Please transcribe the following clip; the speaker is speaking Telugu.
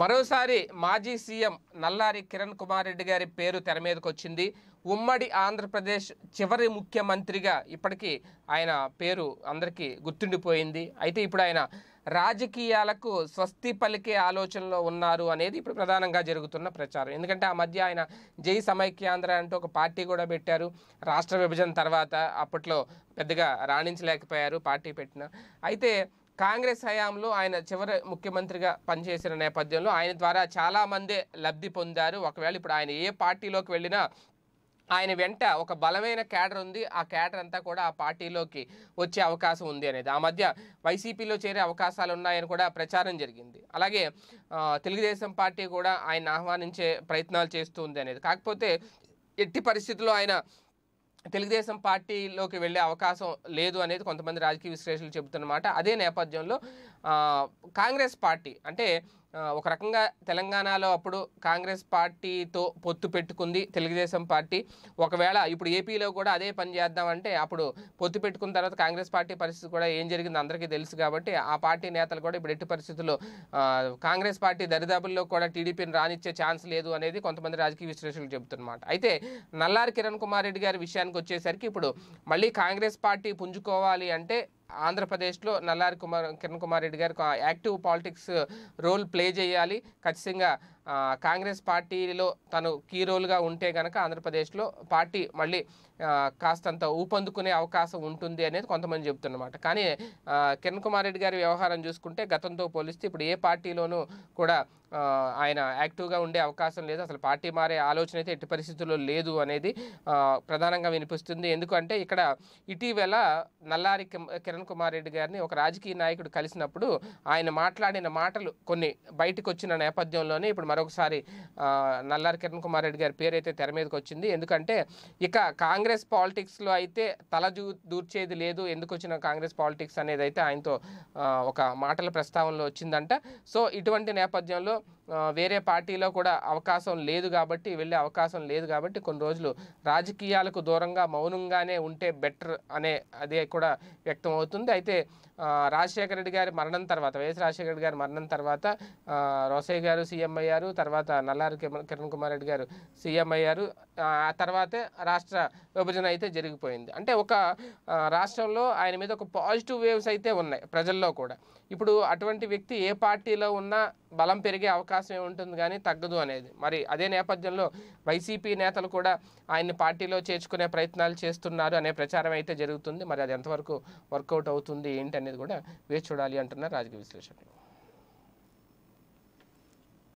మరోసారి మాజీ సీఎం నల్లారి కిరణ్ కుమార్ రెడ్డి గారి పేరు తెర మీదకి వచ్చింది ఉమ్మడి ఆంధ్రప్రదేశ్ చివరి ముఖ్యమంత్రిగా ఇప్పటికీ ఆయన పేరు అందరికీ గుర్తుండిపోయింది అయితే ఇప్పుడు ఆయన రాజకీయాలకు స్వస్తి పలికే ఆలోచనలో ఉన్నారు అనేది ఇప్పుడు ప్రధానంగా జరుగుతున్న ప్రచారం ఎందుకంటే ఆ మధ్య ఆయన జై సమైక్యాంధ్ర అంటూ ఒక పార్టీ కూడా పెట్టారు రాష్ట్ర విభజన తర్వాత అప్పట్లో పెద్దగా రాణించలేకపోయారు పార్టీ పెట్టిన అయితే కాంగ్రెస్ హయాంలో ఆయన చివరి ముఖ్యమంత్రిగా పనిచేసిన నేపథ్యంలో ఆయన ద్వారా చాలామందే లబ్ధి పొందారు ఒకవేళ ఇప్పుడు ఆయన ఏ పార్టీలోకి వెళ్ళినా ఆయన వెంట ఒక బలమైన క్యాడర్ ఉంది ఆ క్యాడర్ అంతా కూడా ఆ పార్టీలోకి వచ్చే అవకాశం ఉంది అనేది ఆ మధ్య వైసీపీలో చేరే అవకాశాలు ఉన్నాయని కూడా ప్రచారం జరిగింది అలాగే తెలుగుదేశం పార్టీ కూడా ఆయన ఆహ్వానించే ప్రయత్నాలు చేస్తుంది అనేది కాకపోతే ఎట్టి పరిస్థితుల్లో ఆయన తెలుగుదేశం పార్టీలోకి వెళ్ళే అవకాశం లేదు అనేది కొంతమంది రాజకీయ విశ్లేషకులు చెబుతున్నమాట అదే నేపథ్యంలో కాంగ్రెస్ పార్టీ అంటే ఒక రకంగా తెలంగాణలో అప్పుడు కాంగ్రెస్ పార్టీతో పొత్తు పెట్టుకుంది తెలుగుదేశం పార్టీ ఒకవేళ ఇప్పుడు ఏపీలో కూడా అదే పని చేద్దామంటే అప్పుడు పొత్తు పెట్టుకున్న తర్వాత కాంగ్రెస్ పార్టీ పరిస్థితి కూడా ఏం జరిగింది అందరికీ తెలుసు కాబట్టి ఆ పార్టీ నేతలు కూడా ఇప్పుడు ఎట్టి పరిస్థితుల్లో కాంగ్రెస్ పార్టీ దరిదాపుల్లో కూడా టీడీపీని రానిచ్చే ఛాన్స్ లేదు అనేది కొంతమంది రాజకీయ విశ్లేషకులు చెబుతున్నమాట అయితే నల్లారి కిరణ్ కుమార్ రెడ్డి గారి విషయానికి వచ్చేసరికి ఇప్పుడు మళ్ళీ కాంగ్రెస్ పార్టీ పుంజుకోవాలి అంటే ఆంధ్రప్రదేశ్లో నల్లారి కుమార్ కిరణ్ కుమార్ రెడ్డి గారికి యాక్టివ్ పాలిటిక్స్ రోల్ ప్లే చేయాలి ఖచ్చితంగా కాంగ్రెస్ పార్టీలో తను కీరోలుగా ఉంటే కనుక ఆంధ్రప్రదేశ్లో పార్టీ మళ్ళీ కాస్తంత ఊపందుకునే అవకాశం ఉంటుంది అనేది కొంతమంది చెబుతున్నమాట కానీ కిరణ్ కుమార్ రెడ్డి గారి వ్యవహారం చూసుకుంటే గతంతో పోలిస్తే ఇప్పుడు ఏ పార్టీలోనూ కూడా ఆయన యాక్టివ్గా ఉండే అవకాశం లేదు అసలు పార్టీ మారే ఆలోచన అయితే ఎట్టి పరిస్థితుల్లో లేదు అనేది ప్రధానంగా వినిపిస్తుంది ఎందుకంటే ఇక్కడ ఇటీవల నల్లారి కిరణ్ కుమార్ రెడ్డి గారిని ఒక రాజకీయ నాయకుడు కలిసినప్పుడు ఆయన మాట్లాడిన మాటలు కొన్ని బయటకు వచ్చిన నేపథ్యంలోనే ఇప్పుడు మరొకసారి నల్లారి కిరణ్ కుమార్ రెడ్డి గారి పేరు అయితే తెర మీదకి వచ్చింది ఎందుకంటే ఇక కాంగ్రెస్ పాలిటిక్స్లో అయితే తల దూర్చేది లేదు ఎందుకు వచ్చిన కాంగ్రెస్ పాలిటిక్స్ అనేది అయితే ఆయనతో ఒక మాటల ప్రస్తావనలో వచ్చిందంట సో ఇటువంటి నేపథ్యంలో వేరే పార్టీలో కూడా అవకాశం లేదు కాబట్టి వెళ్ళే అవకాశం లేదు కాబట్టి కొన్ని రోజులు రాజకీయాలకు దూరంగా మౌనంగానే ఉంటే బెటర్ అనే అదే కూడా వ్యక్తం అవుతుంది అయితే రాజశేఖర రెడ్డి గారి మరణం తర్వాత వైఎస్ రాజశేఖర రెడ్డి గారి మరణం తర్వాత రోసయ్య గారు సీఎం అయ్యారు తర్వాత నల్లారు కిరణ్ కుమార్ రెడ్డి గారు సీఎం అయ్యారు ఆ తర్వాతే రాష్ట్ర విభజన అయితే జరిగిపోయింది అంటే ఒక రాష్ట్రంలో ఆయన మీద ఒక పాజిటివ్ వేవ్స్ అయితే ఉన్నాయి ప్రజల్లో కూడా ఇప్పుడు అటువంటి వ్యక్తి ఏ పార్టీలో ఉన్నా బలం పెరిగే అవకాశం అవకాశమే ఉంటుంది కానీ తగ్గదు అనేది మరి అదే నేపథ్యంలో వైసీపీ నేతలు కూడా ఆయన్ని పార్టీలో చేర్చుకునే ప్రయత్నాలు చేస్తున్నారు అనే ప్రచారం అయితే జరుగుతుంది మరి అది ఎంతవరకు వర్కౌట్ అవుతుంది ఏంటి అనేది కూడా వేచి చూడాలి అంటున్నారు రాజకీయ విశ్లేషకులు